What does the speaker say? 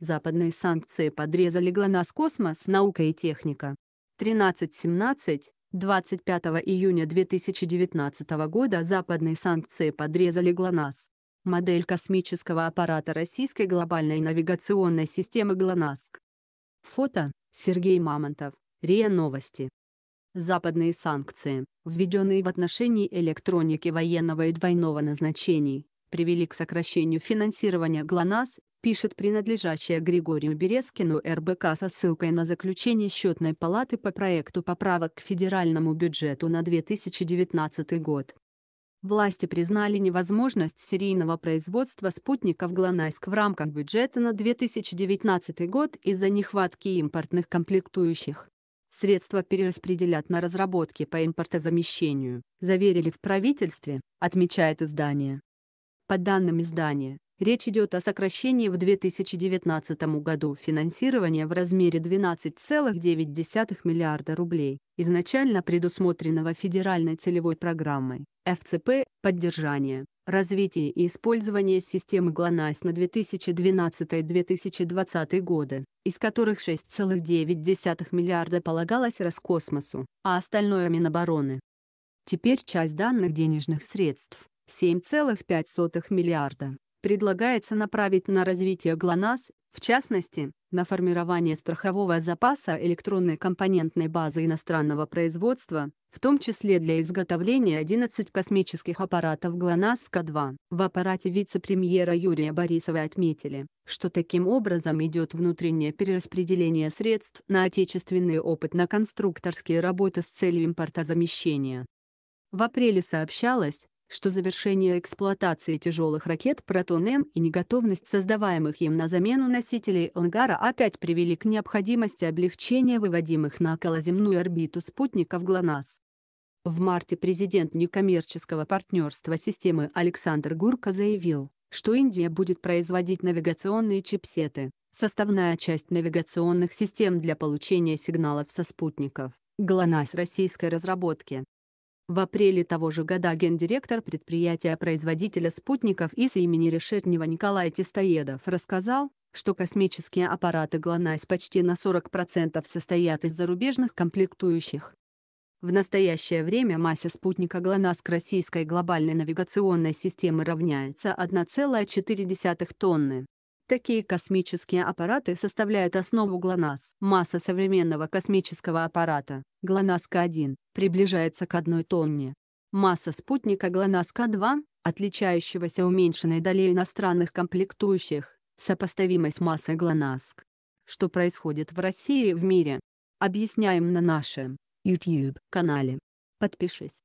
Западные санкции подрезали глонасс-космос «Наука и техника». 13.17, 25 июня 2019 года западные санкции подрезали ГЛОНАСС. Модель космического аппарата российской глобальной навигационной системы Глонаск. Фото Сергей Мамонтов, РИА Новости. Западные санкции, введенные в отношении электроники военного и двойного назначений, привели к сокращению финансирования ГЛОНАСС, пишет принадлежащая Григорию Березкину РБК со ссылкой на заключение счетной палаты по проекту поправок к федеральному бюджету на 2019 год. Власти признали невозможность серийного производства спутников «Глонайск» в рамках бюджета на 2019 год из-за нехватки импортных комплектующих. Средства перераспределят на разработки по импортозамещению, заверили в правительстве, отмечает издание. По данным издания, речь идет о сокращении в 2019 году финансирования в размере 12,9 миллиарда рублей, изначально предусмотренного федеральной целевой программой ФЦП «Поддержание, развитие и использование системы ГЛОНАСС на 2012-2020 годы, из которых 6,9 миллиарда полагалось Роскосмосу, а остальное – Минобороны. Теперь часть данных денежных средств 7,5 миллиарда предлагается направить на развитие ГЛОНАСС, в частности, на формирование страхового запаса электронной компонентной базы иностранного производства, в том числе для изготовления 11 космических аппаратов ГЛОНАСС-К2. В аппарате вице-премьера Юрия Борисова отметили, что таким образом идет внутреннее перераспределение средств на отечественный опыт на конструкторские работы с целью импортозамещения. В апреле сообщалось, что завершение эксплуатации тяжелых ракет «Протон-М» и неготовность создаваемых им на замену носителей «Ангара» опять привели к необходимости облегчения выводимых на околоземную орбиту спутников ГЛОНАСС. В марте президент некоммерческого партнерства системы Александр Гурко заявил, что Индия будет производить навигационные чипсеты, составная часть навигационных систем для получения сигналов со спутников, ГЛОНАСС российской разработки. В апреле того же года гендиректор предприятия-производителя спутников из имени Решетнева Николай Тестоедов рассказал, что космические аппараты ГЛОНАСС почти на 40% состоят из зарубежных комплектующих. В настоящее время масса спутника ГЛОНАСС к российской глобальной навигационной системы равняется 1,4 тонны. Такие космические аппараты составляют основу ГЛОНАСС. Масса современного космического аппарата, ГЛОНАСС-К1, приближается к одной тонне. Масса спутника ГЛОНАСС-К2, отличающегося уменьшенной долей иностранных комплектующих, сопоставима с массой ГЛОНАСС. Что происходит в России и в мире? Объясняем на нашем YouTube-канале. Подпишись.